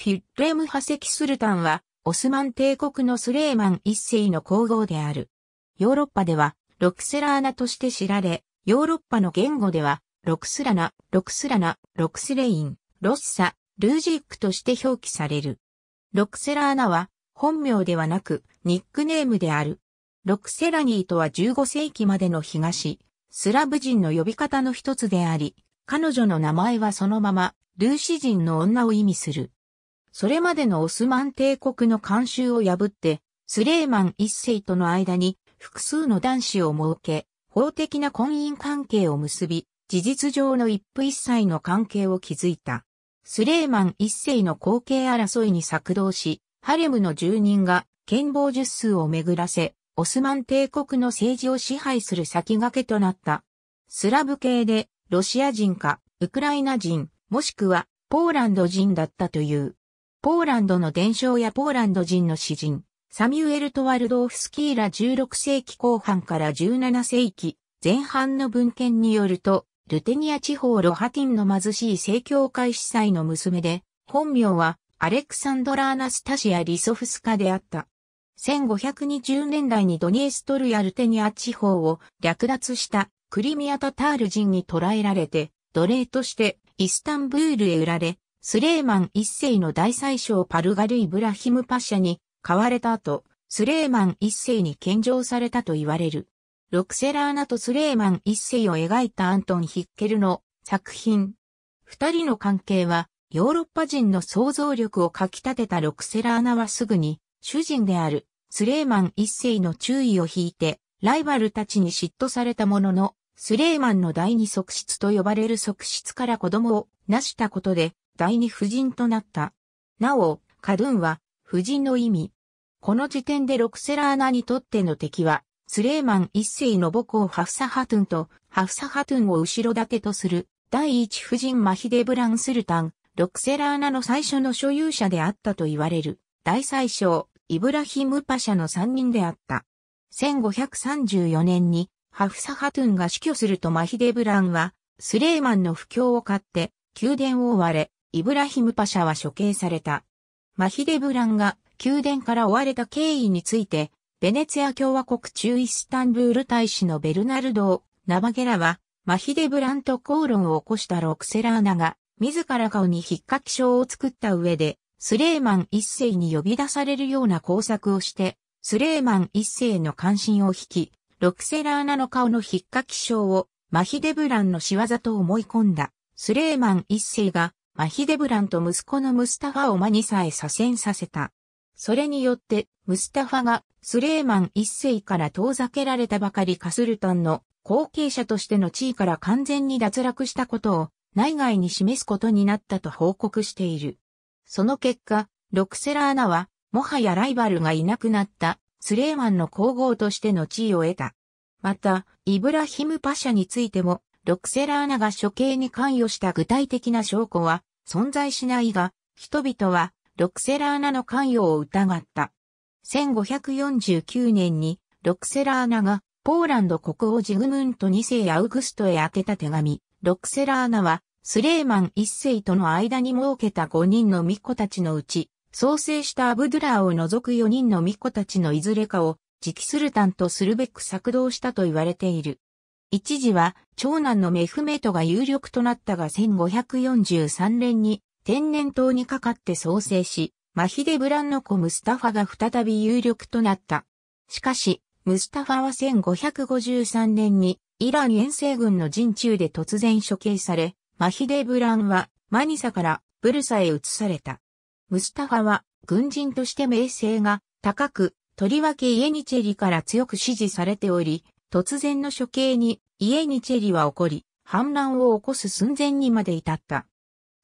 ヒュッレム・ハセキ・スルタンは、オスマン帝国のスレーマン一世の皇后である。ヨーロッパでは、ロクセラーナとして知られ、ヨーロッパの言語では、ロクスラナ、ロクスラナ、ロクスレイン、ロッサ、ルージックとして表記される。ロクセラーナは、本名ではなく、ニックネームである。ロクセラニーとは15世紀までの東、スラブ人の呼び方の一つであり、彼女の名前はそのまま、ルーシ人の女を意味する。それまでのオスマン帝国の慣習を破って、スレーマン一世との間に複数の男子を設け、法的な婚姻関係を結び、事実上の一夫一妻の関係を築いた。スレーマン一世の後継争いに作動し、ハレムの住人が剣謀術数を巡らせ、オスマン帝国の政治を支配する先駆けとなった。スラブ系でロシア人かウクライナ人もしくはポーランド人だったという。ポーランドの伝承やポーランド人の詩人、サミュエル・トワルドーフスキーら16世紀後半から17世紀前半の文献によると、ルテニア地方ロハティンの貧しい正教会司祭の娘で、本名はアレクサンドラーナスタシア・リソフスカであった。1520年代にドニエストルやルテニア地方を略奪したクリミアタタール人に捕らえられて、奴隷としてイスタンブールへ売られ、スレーマン一世の大宰相パルガル・イブラヒム・パシャに買われた後、スレーマン一世に献上されたと言われる。ロクセラーナとスレーマン一世を描いたアントン・ヒッケルの作品。二人の関係は、ヨーロッパ人の想像力をかき立てたロクセラーナはすぐに、主人であるスレーマン一世の注意を引いて、ライバルたちに嫉妬されたものの、スレーマンの第二側室と呼ばれる側室から子供を成したことで、第二夫人となった。なお、カドゥンは、夫人の意味。この時点でロクセラーナにとっての敵は、スレーマン一世の母校ハフサハトゥンと、ハフサハトゥンを後ろ盾とする、第一夫人マヒデブランスルタン、ロクセラーナの最初の所有者であったと言われる、大宰相、イブラヒムパシャの三人であった。1534年に、ハフサハトゥンが死去するとマヒデブランは、スレーマンの不況を買って、宮殿を追われ、イブラヒムパシャは処刑された。マヒデブランが宮殿から追われた経緯について、ベネツィア共和国中イスタンブール大使のベルナルド・ナバゲラは、マヒデブランと口論を起こしたロクセラーナが、自ら顔に引っかき症を作った上で、スレーマン一世に呼び出されるような工作をして、スレーマン一世の関心を引き、ロクセラーナの顔の引っかき症を、マヒデブランの仕業と思い込んだ、スレーマン一世が、マヒデブランと息子のムスタファを間にさえ左遷させた。それによって、ムスタファがスレーマン一世から遠ざけられたばかりカスルタンの後継者としての地位から完全に脱落したことを内外に示すことになったと報告している。その結果、ロクセラーナは、もはやライバルがいなくなったスレーマンの皇后としての地位を得た。また、イブラヒムパシャについても、ロクセラーナが処刑に関与した具体的な証拠は存在しないが、人々はロクセラーナの関与を疑った。1549年にロクセラーナがポーランド国王ジグムント2世アウグストへ宛てた手紙、ロクセラーナはスレーマン1世との間に設けた5人の巫女たちのうち、創生したアブドゥラーを除く4人の巫女たちのいずれかを、直スルタンとするべく策動したと言われている。一時は長男のメフメトが有力となったが1543年に天然痘にかかって創生し、マヒデ・ブランの子ムスタファが再び有力となった。しかし、ムスタファは1553年にイラン遠征軍の陣中で突然処刑され、マヒデ・ブランはマニサからブルサへ移された。ムスタファは軍人として名声が高く、とりわけイエニチェリから強く支持されており、突然の処刑に、家にチェリは起こり、反乱を起こす寸前にまで至った。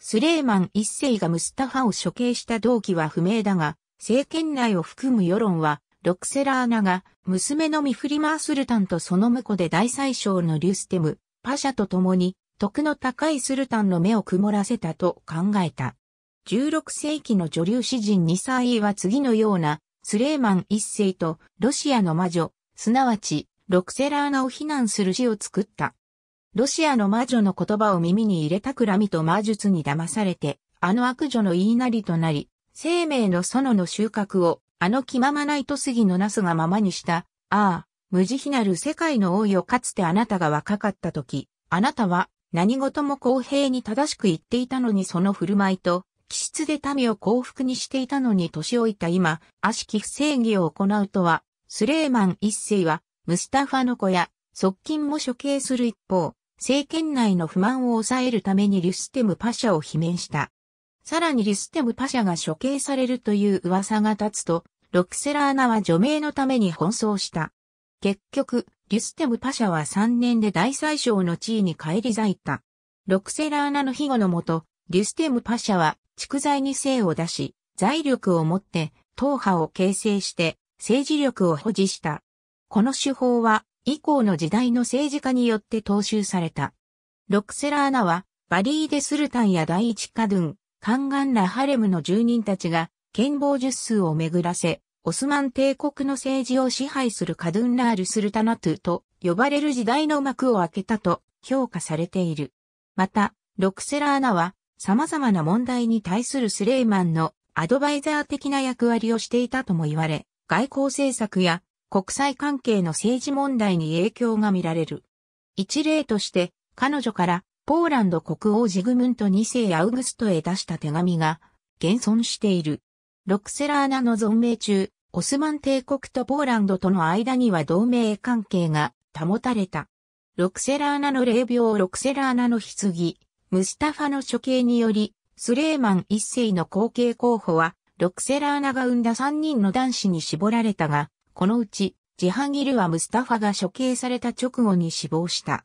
スレーマン一世がムスタファを処刑した動機は不明だが、政権内を含む世論は、ロクセラーナが、娘のミフリマースルタンとその婿で大宰相のリュステム、パシャと共に、徳の高いスルタンの目を曇らせたと考えた。16世紀の女流詩人2歳は次のような、スレーマン一世とロシアの魔女、すなわちロクセラーナを非難する字を作った。ロシアの魔女の言葉を耳に入れたくらみと魔術に騙されて、あの悪女の言いなりとなり、生命の園の収穫を、あの気ままないと杉のなすがままにした、ああ、無慈悲なる世界の王よかつてあなたが若かった時、あなたは何事も公平に正しく言っていたのにその振る舞いと、気質で民を幸福にしていたのに年老いた今、悪しき不正義を行うとは、スレーマン一世はムスタファの子や側近も処刑する一方、政権内の不満を抑えるためにリュステムパシャを罷免した。さらにリュステムパシャが処刑されるという噂が立つと、ロクセラーナは除名のために奔走した。結局、リュステムパシャは3年で大宰相の地位に返り咲いた。ロクセラーナの庇護のもと、リュステムパシャは蓄財に精を出し、財力を持って党派を形成して政治力を保持した。この手法は以降の時代の政治家によって踏襲された。ロクセラーナはバリーデスルタンや第一カドゥン、カンガンラハレムの住人たちが剣謀術数を巡らせ、オスマン帝国の政治を支配するカドゥンラールスルタナトゥと呼ばれる時代の幕を開けたと評価されている。また、ロクセラーナは様々な問題に対するスレイマンのアドバイザー的な役割をしていたとも言われ、外交政策や国際関係の政治問題に影響が見られる。一例として、彼女からポーランド国王ジグムント2世アウグストへ出した手紙が現存している。ロクセラーナの存命中、オスマン帝国とポーランドとの間には同盟関係が保たれた。ロクセラーナの霊廟ロクセラーナの棺、ムスタファの処刑により、スレーマン一世の後継候補は、ロクセラーナが生んだ3人の男子に絞られたが、このうち、ジハギルはムスタファが処刑された直後に死亡した。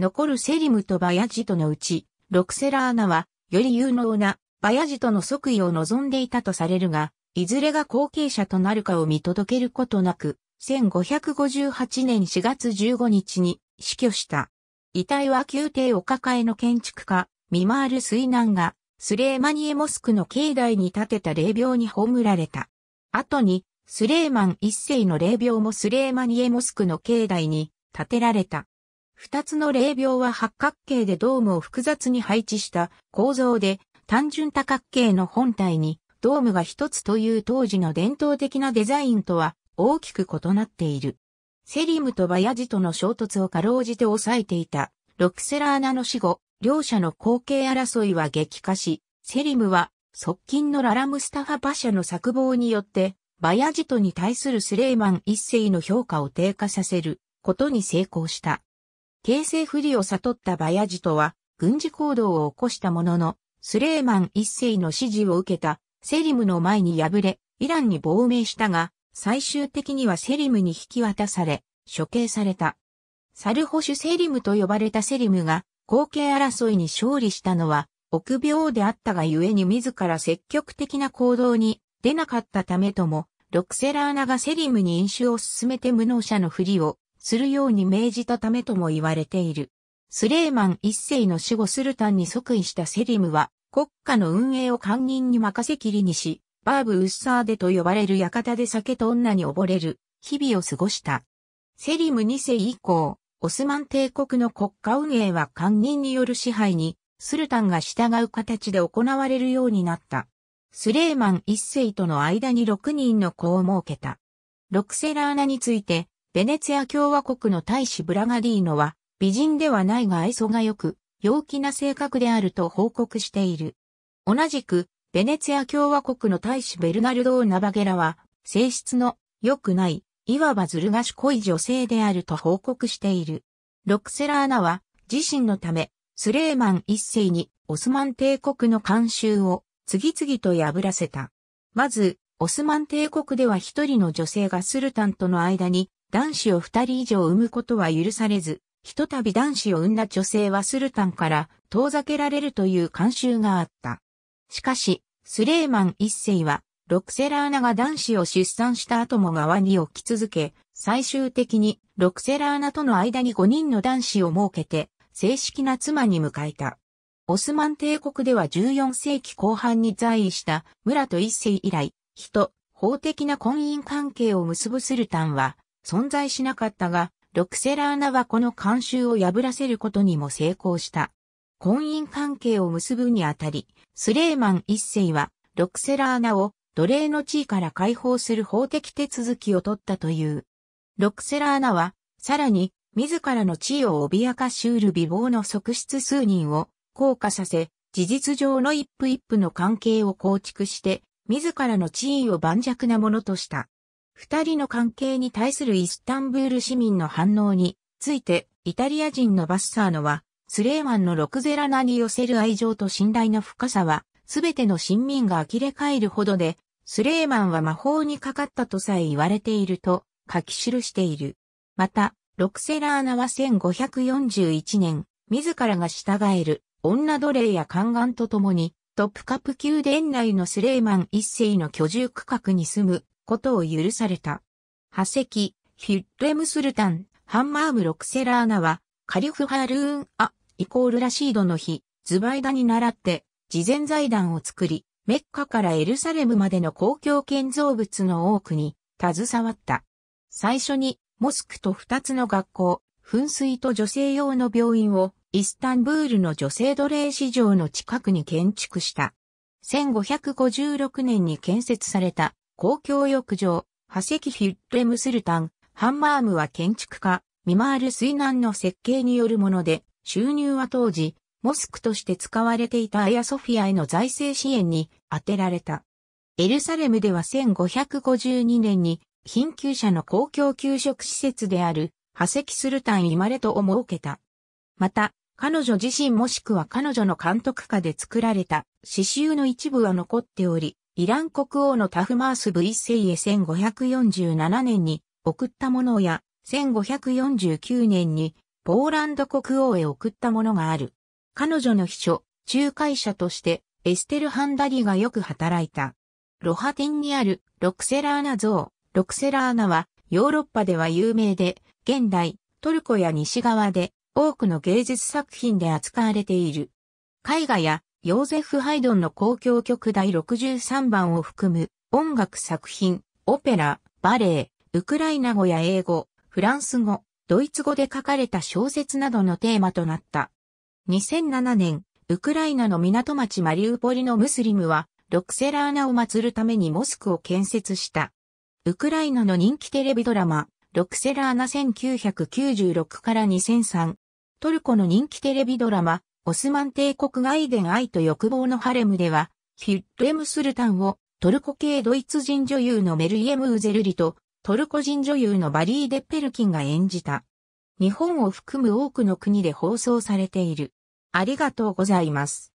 残るセリムとバヤジトのうち、ロクセラーナは、より有能な、バヤジトの即位を望んでいたとされるが、いずれが後継者となるかを見届けることなく、1558年4月15日に死去した。遺体は宮廷お抱えの建築家、ミマール・水難が、スレーマニエモスクの境内に建てた霊廟に葬られた。後に、スレーマン一世の霊廟もスレーマニエモスクの境内に建てられた。二つの霊廟は八角形でドームを複雑に配置した構造で単純多角形の本体にドームが一つという当時の伝統的なデザインとは大きく異なっている。セリムとバヤジとの衝突をかろうじて抑えていたロクセラーナの死後、両者の後継争いは激化し、セリムは側近のララムスタファ馬シャの策謀によってバヤジトに対するスレイマン一世の評価を低下させることに成功した。形勢不利を悟ったバヤジトは軍事行動を起こしたものの、スレイマン一世の指示を受けたセリムの前に敗れ、イランに亡命したが、最終的にはセリムに引き渡され、処刑された。サルホシュセリムと呼ばれたセリムが、後継争いに勝利したのは、臆病であったがゆえに自ら積極的な行動に出なかったためとも、ロクセラーナがセリムに飲酒を進めて無能者のふりをするように命じたためとも言われている。スレーマン一世の死後スルタンに即位したセリムは、国家の運営を官人に任せきりにし、バーブ・ウッサーデと呼ばれる館で酒と女に溺れる日々を過ごした。セリム2世以降、オスマン帝国の国家運営は官人による支配に、スルタンが従う形で行われるようになった。スレーマン一世との間に6人の子を設けた。ロクセラーナについて、ベネツィア共和国の大使ブラガディーノは、美人ではないが愛想が良く、陽気な性格であると報告している。同じく、ベネツィア共和国の大使ベルナルドー・ナバゲラは、性質の良くない、いわばずる賢い女性であると報告している。ロクセラーナは、自身のため、スレーマン一世にオスマン帝国の慣習を次々と破らせた。まず、オスマン帝国では一人の女性がスルタンとの間に男子を二人以上産むことは許されず、ひとたび男子を産んだ女性はスルタンから遠ざけられるという慣習があった。しかし、スレーマン一世は、ロクセラーナが男子を出産した後も側に置き続け、最終的にロクセラーナとの間に5人の男子を設けて、正式な妻に迎えた。オスマン帝国では14世紀後半に在位した村と一世以来、人、法的な婚姻関係を結ぶスルタンは存在しなかったが、ロクセラーナはこの慣習を破らせることにも成功した。婚姻関係を結ぶにあたり、スレーマン一世はロクセラーナを奴隷の地位から解放する法的手続きを取ったという。ロクセラーナは、さらに、自らの地位を脅かしうる美貌の側室数人を降化させ、事実上の一夫一夫の関係を構築して、自らの地位を盤石なものとした。二人の関係に対するイスタンブール市民の反応について、イタリア人のバッサーノは、スレーマンのロクゼラナに寄せる愛情と信頼の深さは、すべての市民が呆れ返るほどで、スレーマンは魔法にかかったとさえ言われていると書き記している。また、ロクセラーナは1541年、自らが従える女奴隷や宦官と共に、トップカプ宮殿内のスレイマン一世の居住区画に住むことを許された。ハセキ、ヒュッレムスルタン、ハンマーム・ロクセラーナは、カリフ・ハルーン・ア、イコール・ラシードの日、ズバイダに倣って、慈善財団を作り、メッカからエルサレムまでの公共建造物の多くに、携わった。最初に、モスクと二つの学校、噴水と女性用の病院をイスタンブールの女性奴隷市場の近くに建築した。1556年に建設された公共浴場、ハセキヒィッレムスルタン、ハンマームは建築家、ミマール水難の設計によるもので、収入は当時、モスクとして使われていたアヤソフィアへの財政支援に充てられた。エルサレムでは1552年に貧窮者の公共給食施設であるハセキスルタンイマレトを設けた。また、彼女自身もしくは彼女の監督下で作られた刺繍の一部は残っており、イラン国王のタフマースブ一世へ1547年に送ったものや、1549年にポーランド国王へ送ったものがある。彼女の秘書、仲介者としてエステル・ハンダリがよく働いた。ロハテンにあるロクセラーナ像。ロクセラーナはヨーロッパでは有名で、現代、トルコや西側で多くの芸術作品で扱われている。絵画やヨーゼフ・ハイドンの公共曲第63番を含む音楽作品、オペラ、バレエ、ウクライナ語や英語、フランス語、ドイツ語で書かれた小説などのテーマとなった。2007年、ウクライナの港町マリウポリのムスリムは、ロクセラーナを祀るためにモスクを建設した。ウクライナの人気テレビドラマ、ロクセラーナ1996から2003、トルコの人気テレビドラマ、オスマン帝国外伝愛と欲望のハレムでは、ヒュッレム・スルタンをトルコ系ドイツ人女優のメルイエム・ウゼルリとトルコ人女優のバリー・デッペルキンが演じた。日本を含む多くの国で放送されている。ありがとうございます。